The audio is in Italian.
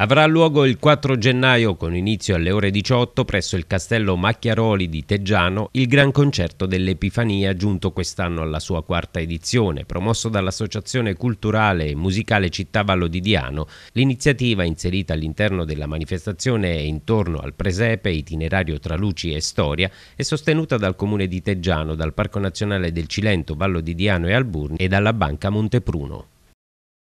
avrà luogo il 4 gennaio con inizio alle ore 18 presso il castello Macchiaroli di Teggiano il Gran Concerto dell'Epifania giunto quest'anno alla sua quarta edizione, promosso dall'Associazione Culturale e Musicale Città Vallo di Diano L'iniziativa inserita all'interno della manifestazione intorno al presepe itinerario tra luci e storia è sostenuta dal comune di Teggiano, dal Parco Nazionale del Cilento, Vallo di Diano e Alburni e dalla Banca Montepruno.